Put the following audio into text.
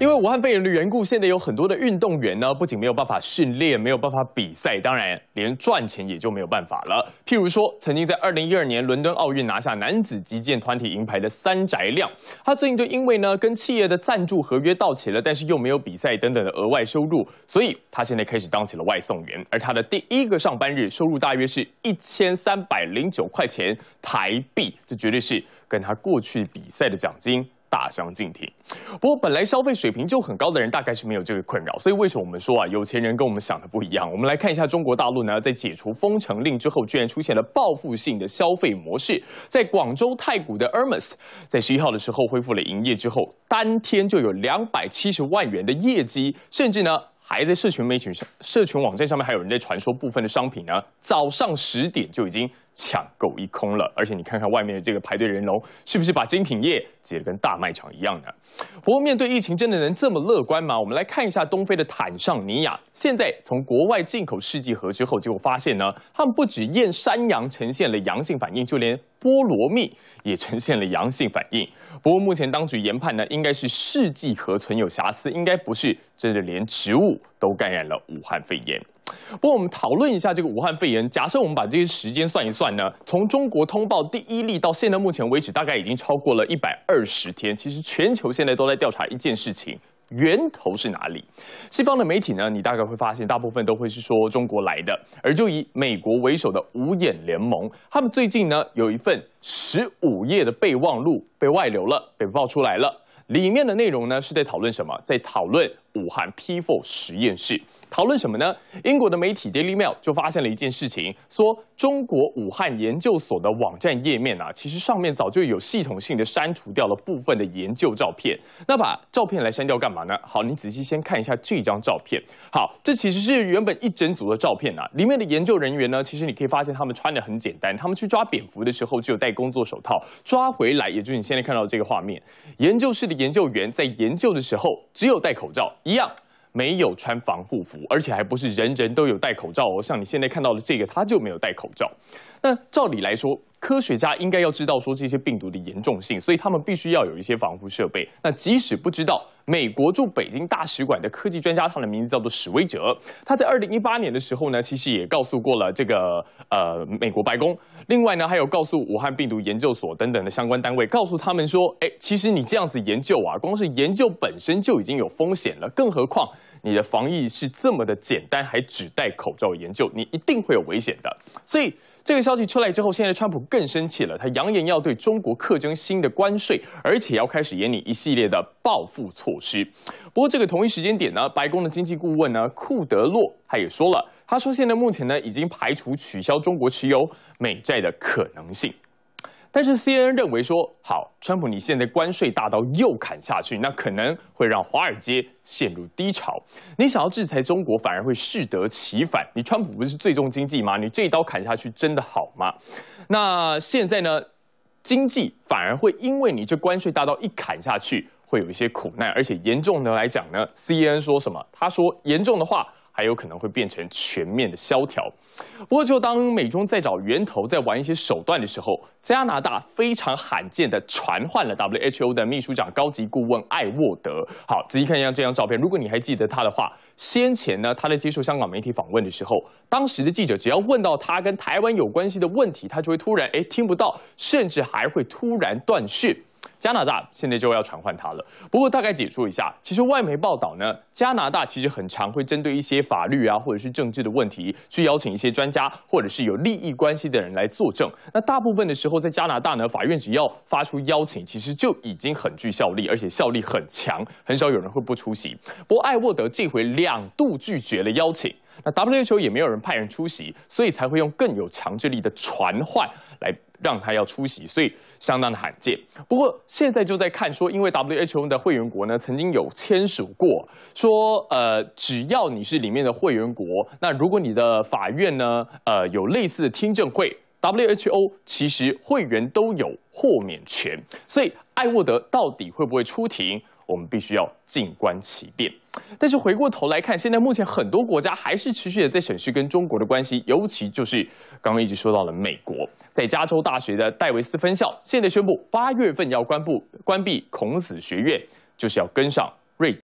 因为武汉肺炎的缘故，现在有很多的运动员呢，不仅没有办法训练，没有办法比赛，当然连赚钱也就没有办法了。譬如说，曾经在二零一二年伦敦奥运拿下男子击剑团体银牌的三宅亮，他最近就因为呢跟企业的赞助合约到期了，但是又没有比赛等等的额外收入，所以他现在开始当起了外送员。而他的第一个上班日收入大约是一千三百零九块钱台币，这绝对是跟他过去比赛的奖金。大相径庭。不过，本来消费水平就很高的人，大概是没有这个困扰。所以，为什么我们说啊，有钱人跟我们想的不一样？我们来看一下中国大陆呢，在解除封城令之后，居然出现了报复性的消费模式。在广州太古的 h e r m e s 在十一号的时候恢复了营业之后，当天就有两百七十万元的业绩，甚至呢，还在社群媒体上、社群网站上面还有人在传说部分的商品呢，早上十点就已经。抢购一空了，而且你看看外面的这个排队人龙，是不是把精品业挤得跟大卖场一样呢？不过面对疫情，真的能这么乐观吗？我们来看一下东非的坦尚尼亚，现在从国外进口试剂盒之后，结果发现呢，他们不止验山羊呈现了阳性反应，就连菠萝蜜也呈现了阳性反应。不过目前当局研判呢，应该是试剂盒存有瑕疵，应该不是真的连植物都感染了武汉肺炎。不过我们讨论一下这个武汉肺炎。假设我们把这些时间算一算呢，从中国通报第一例到现在目前为止，大概已经超过了一百二十天。其实全球现在都在调查一件事情，源头是哪里？西方的媒体呢，你大概会发现，大部分都会是说中国来的。而就以美国为首的五眼联盟，他们最近呢有一份十五页的备忘录被外流了，被爆出来了。里面的内容呢是在讨论什么？在讨论。武汉 P4 实验室讨论什么呢？英国的媒体 Daily Mail 就发现了一件事情，说中国武汉研究所的网站页面啊，其实上面早就有系统性的删除掉了部分的研究照片。那把照片来删掉干嘛呢？好，你仔细先看一下这张照片。好，这其实是原本一整组的照片啊，里面的研究人员呢，其实你可以发现他们穿的很简单，他们去抓蝙蝠的时候就有戴工作手套，抓回来也就是你现在看到这个画面。研究室的研究员在研究的时候只有戴口罩。一样没有穿防护服，而且还不是人人都有戴口罩哦。像你现在看到的这个，他就没有戴口罩。那照理来说，科学家应该要知道说这些病毒的严重性，所以他们必须要有一些防护设备。那即使不知道。美国驻北京大使馆的科技专家，他的名字叫做史威哲。他在二零一八年的时候呢，其实也告诉过了这个呃美国白宫。另外呢，还有告诉武汉病毒研究所等等的相关单位，告诉他们说，哎，其实你这样子研究啊，光是研究本身就已经有风险了，更何况。你的防疫是这么的简单，还只戴口罩研究，你一定会有危险的。所以这个消息出来之后，现在川普更生气了，他扬言要对中国课征新的关税，而且要开始演拟一系列的报复措施。不过这个同一时间点呢，白宫的经济顾问呢库德洛他也说了，他说现在目前呢已经排除取消中国持有美债的可能性。但是 C N 认为说，好，川普你现在关税大刀又砍下去，那可能会让华尔街陷入低潮。你想要制裁中国，反而会适得其反。你川普不是最重经济吗？你这一刀砍下去，真的好吗？那现在呢，经济反而会因为你这关税大刀一砍下去，会有一些苦难，而且严重的来讲呢，C N 说什么？他说严重的话。还有可能会变成全面的萧条。不过，就当美中在找源头、在玩一些手段的时候，加拿大非常罕见的传唤了 WHO 的秘书长高级顾问艾沃德。好，仔细看一下这张照片，如果你还记得他的话，先前呢，他在接受香港媒体访问的时候，当时的记者只要问到他跟台湾有关系的问题，他就会突然哎听不到，甚至还会突然断讯。加拿大现在就要传唤他了。不过大概解说一下，其实外媒报道呢，加拿大其实很常会针对一些法律啊，或者是政治的问题，去邀请一些专家或者是有利益关系的人来作证。那大部分的时候，在加拿大呢，法院只要发出邀请，其实就已经很具效力，而且效力很强，很少有人会不出席。不过艾沃德这回两度拒绝了邀请，那 W o 也没有人派人出席，所以才会用更有强制力的传唤来。让他要出席，所以相当的罕见。不过现在就在看说，因为 WHO 的会员国呢，曾经有签署过说，呃，只要你是里面的会员国，那如果你的法院呢，呃，有类似的听证会，WHO 其实会员都有豁免权。所以艾沃德到底会不会出庭，我们必须要静观其变。但是回过头来看，现在目前很多国家还是持续的在审视跟中国的关系，尤其就是刚刚一直说到了美国，在加州大学的戴维斯分校，现在宣布八月份要关布关闭孔子学院，就是要跟上瑞。